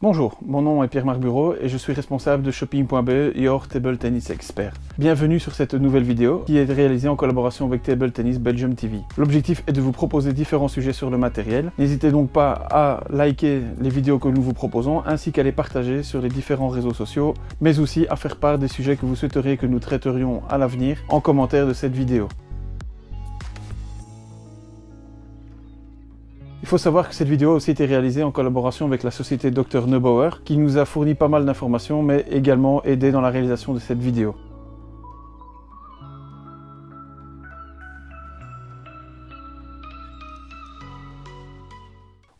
Bonjour, mon nom est Pierre-Marc Bureau et je suis responsable de shopping.be et Table Tennis Expert. Bienvenue sur cette nouvelle vidéo qui est réalisée en collaboration avec Table Tennis Belgium TV. L'objectif est de vous proposer différents sujets sur le matériel. N'hésitez donc pas à liker les vidéos que nous vous proposons ainsi qu'à les partager sur les différents réseaux sociaux, mais aussi à faire part des sujets que vous souhaiteriez que nous traiterions à l'avenir en commentaire de cette vidéo. Il faut savoir que cette vidéo a aussi été réalisée en collaboration avec la société Dr Neubauer, qui nous a fourni pas mal d'informations, mais également aidé dans la réalisation de cette vidéo.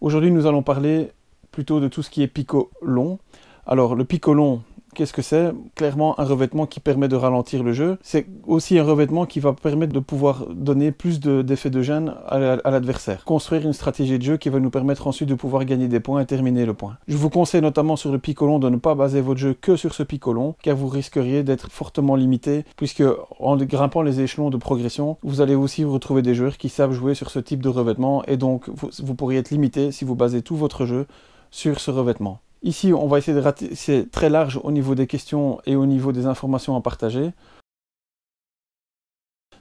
Aujourd'hui, nous allons parler plutôt de tout ce qui est picot long. Alors, le picot Qu'est-ce que c'est Clairement, un revêtement qui permet de ralentir le jeu. C'est aussi un revêtement qui va permettre de pouvoir donner plus d'effets de, de, gêne à, l'adversaire. Construire une stratégie de jeu qui va nous permettre ensuite de pouvoir gagner des points et terminer le point. Je vous conseille notamment sur le picolon de ne pas baser votre jeu que sur ce picolon, car vous risqueriez d'être fortement limité, puisque en grimpant les échelons de progression, vous allez aussi retrouver des joueurs qui savent jouer sur ce type de revêtement, et donc vous pourriez être limité si vous basez tout votre jeu sur ce revêtement. Ici, on va essayer de rater, c'est très large au niveau des questions et au niveau des informations à partager.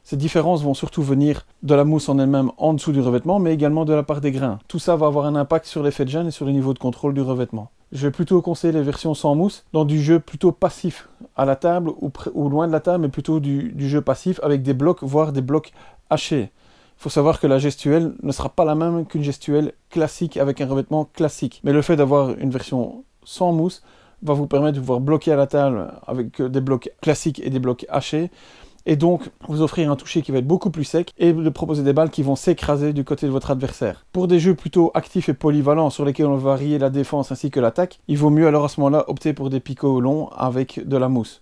Ces différences vont surtout venir de la mousse en elle-même en dessous du revêtement, mais également de la part des grains. Tout ça va avoir un impact sur l'effet de gêne et sur le niveau de contrôle du revêtement. Je vais plutôt conseiller les versions sans mousse dans du jeu plutôt passif à la table ou, loin de la table, mais plutôt du jeu passif avec des blocs, voire des blocs hachés. Il faut savoir que la gestuelle ne sera pas la même qu'une gestuelle classique avec un revêtement classique. Mais le fait d'avoir une version sans mousse va vous permettre de pouvoir bloquer à la table avec des blocs classiques et des blocs hachés. Et donc vous offrir un toucher qui va être beaucoup plus sec et de proposer des balles qui vont s'écraser du côté de votre adversaire. Pour des jeux plutôt actifs et polyvalents sur lesquels on va varier la défense ainsi que l'attaque, il vaut mieux alors à ce moment-là opter pour des picots longs avec de la mousse.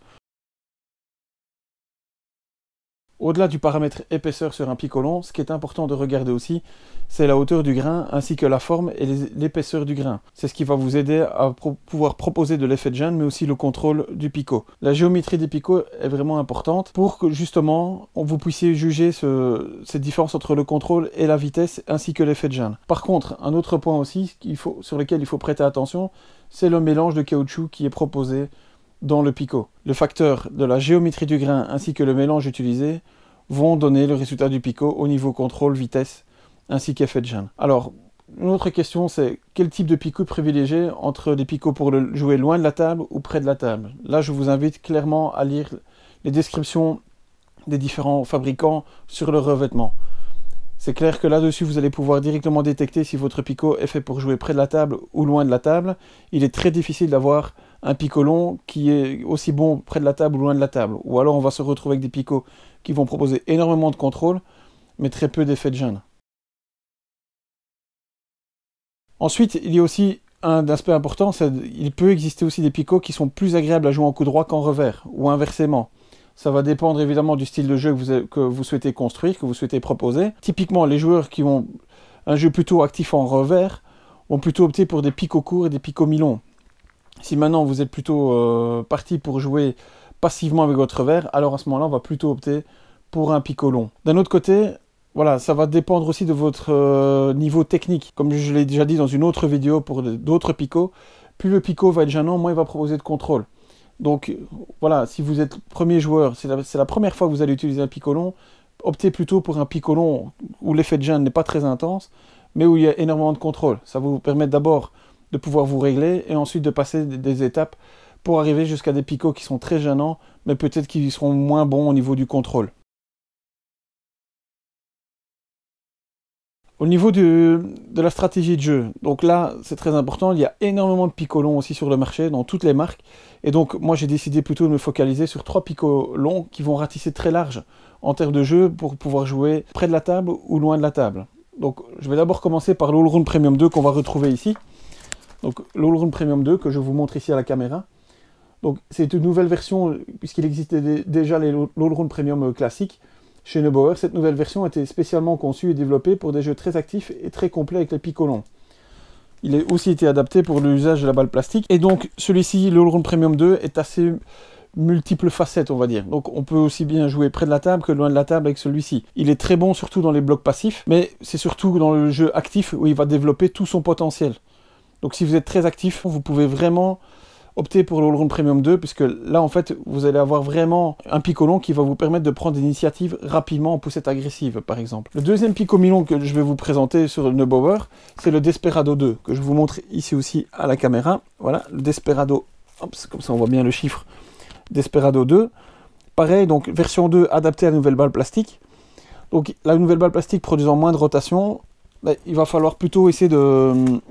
Au-delà du paramètre épaisseur sur un picolon, ce qui est important de regarder aussi, c'est la hauteur du grain ainsi que la forme et l'épaisseur du grain. C'est ce qui va vous aider à pouvoir proposer de l'effet de jeûne, mais aussi le contrôle du picot. La géométrie des picots est vraiment importante pour que justement vous puissiez juger ce, cette différence entre le contrôle et la vitesse ainsi que l'effet de jeûne. Par contre, un autre point aussi sur lequel il faut prêter attention, c'est le mélange de caoutchouc qui est proposé dans le picot. Le facteur de la géométrie du grain ainsi que le mélange utilisé vont donner le résultat du picot au niveau contrôle, vitesse ainsi qu'effet de gêne. Alors, une autre question, c'est quel type de picot privilégier entre des picots pour le jouer loin de la table ou près de la table Là, je vous invite clairement à lire les descriptions des différents fabricants sur le revêtement. C'est clair que là-dessus, vous allez pouvoir directement détecter si votre picot est fait pour jouer près de la table ou loin de la table. Il est très difficile d'avoir un long qui est aussi bon près de la table ou loin de la table. Ou alors on va se retrouver avec des picots qui vont proposer énormément de contrôle, mais très peu d'effet de gêne. Ensuite, il y a aussi un aspect important, il peut exister aussi des picots qui sont plus agréables à jouer en coup droit qu'en revers, ou inversement. Ça va dépendre évidemment du style de jeu que vous, souhaitez construire, que vous souhaitez proposer. Typiquement, les joueurs qui ont un jeu plutôt actif en revers ont plutôt opté pour des picots courts et des picots mi-longs. Si maintenant vous êtes plutôt euh, parti pour jouer passivement avec votre verre, alors à ce moment-là, on va plutôt opter pour un picot long. D'un autre côté, voilà, ça va dépendre aussi de votre euh, niveau technique. Comme je l'ai déjà dit dans une autre vidéo pour d'autres picots, plus le picot va être gênant, moins il va proposer de contrôle. Donc voilà, si vous êtes premier joueur, c'est la, première fois que vous allez utiliser un picot long, optez plutôt pour un picot long où l'effet de gêne n'est pas très intense, mais où il y a énormément de contrôle. Ça va vous permettre d'abord de pouvoir vous régler et ensuite de passer des étapes pour arriver jusqu'à des picots qui sont très gênants, mais peut-être qui seront moins bons au niveau du contrôle. Au niveau de la stratégie de jeu, donc là c'est très important, il y a énormément de picots longs aussi sur le marché, dans toutes les marques, et donc moi j'ai décidé plutôt de me focaliser sur trois picots longs qui vont ratisser très large en termes de jeu pour pouvoir jouer près de la table ou loin de la table. Donc je vais d'abord commencer par l'All Round Premium 2 qu'on va retrouver ici. Donc l'Allround Premium 2 que je vous montre ici à la caméra. Donc c'est une nouvelle version, euh, puisqu'il existait déjà les l'Allround Premium euh, classique. Chez Neubauer, cette nouvelle version a été spécialement conçue et développée pour des jeux très actifs et très complets avec les picolons. Il a aussi été adapté pour l'usage de la balle plastique. Et donc celui-ci, l'Allround Premium 2, est assez multiple facettes, on va dire. Donc on peut aussi bien jouer près de la table que loin de la table avec celui-ci. Il est très bon surtout dans les blocs passifs, mais c'est surtout dans le jeu actif où il va développer tout son potentiel. Donc si vous êtes très actif, vous pouvez vraiment opter pour le Run Premium 2 puisque là en fait vous allez avoir vraiment un picolon qui va vous permettre de prendre des initiatives rapidement en poussette agressive par exemple. Le deuxième picomilon que je vais vous présenter sur le Neubauer, c'est le Desperado 2 que je vous montre ici aussi à la caméra. Voilà, le Desperado, comme ça on voit bien le chiffre, Desperado 2. Pareil, donc version 2 adaptée à la nouvelle balle plastique. Donc la nouvelle balle plastique produisant moins de rotation, ben, il va falloir plutôt essayer de hum,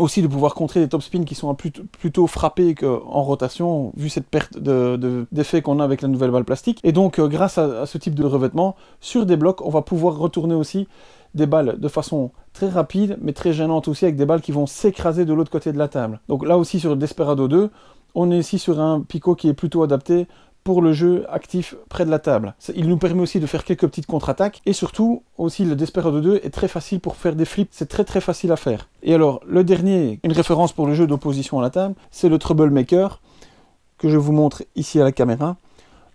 aussi de pouvoir contrer des topspins qui sont plutôt frappés qu'en rotation, vu cette perte d'effet de, qu'on a avec la nouvelle balle plastique. Et donc, euh, grâce à, ce type de revêtement, sur des blocs, on va pouvoir retourner aussi des balles de façon très rapide, mais très gênante aussi, avec des balles qui vont s'écraser de l'autre côté de la table. Donc là aussi, sur Desperado 2, on est ici sur un picot qui est plutôt adapté pour le jeu actif près de la table. Il nous permet aussi de faire quelques petites contre-attaques et surtout aussi le Desperado 2 est très facile pour faire des flips, c'est très très facile à faire. Et alors le dernier, une référence pour le jeu d'opposition à la table, c'est le Troublemaker que je vous montre ici à la caméra.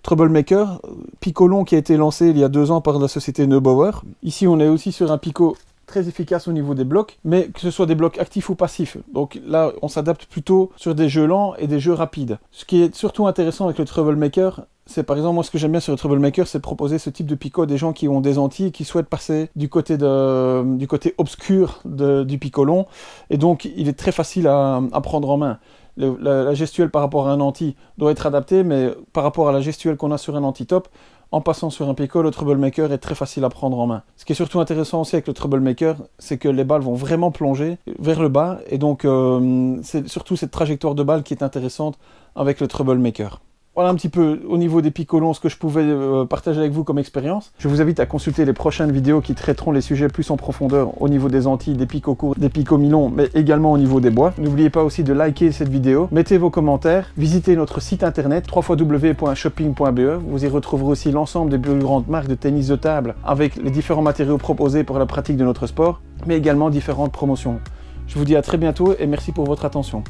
Troublemaker, euh, Picolon qui a été lancé il y a deux ans par la société Neubauer. Ici on est aussi sur un picot très efficace au niveau des blocs, mais que ce soit des blocs actifs ou passifs. Donc là, on s'adapte plutôt sur des jeux lents et des jeux rapides. Ce qui est surtout intéressant avec le Troublemaker, c'est par exemple, moi ce que j'aime bien sur le Troublemaker, c'est proposer ce type de picot à des gens qui ont des Antilles qui souhaitent passer du côté, de, du côté obscur du picolon. Et donc, il est très facile à, prendre en main. la, gestuelle par rapport à un anti doit être adaptée, mais par rapport à la gestuelle qu'on a sur un anti-top, en passant sur un picot, le troublemaker est très facile à prendre en main. Ce qui est surtout intéressant aussi avec le troublemaker, c'est que les balles vont vraiment plonger vers le bas, et donc euh, c'est surtout cette trajectoire de balle qui est intéressante avec le troublemaker voilà un petit peu au niveau des picolons ce que je pouvais euh, partager avec vous comme expérience. Je vous invite à consulter les prochaines vidéos qui traiteront les sujets plus en profondeur au niveau des Antilles, des picots courts, des picots milons, mais également au niveau des bois. N'oubliez pas aussi de liker cette vidéo, mettez vos commentaires, visitez notre site internet www.shopping.be. Vous y retrouverez aussi l'ensemble des plus grandes marques de tennis de table avec les différents matériaux proposés pour la pratique de notre sport, mais également différentes promotions. Je vous dis à très bientôt et merci pour votre attention.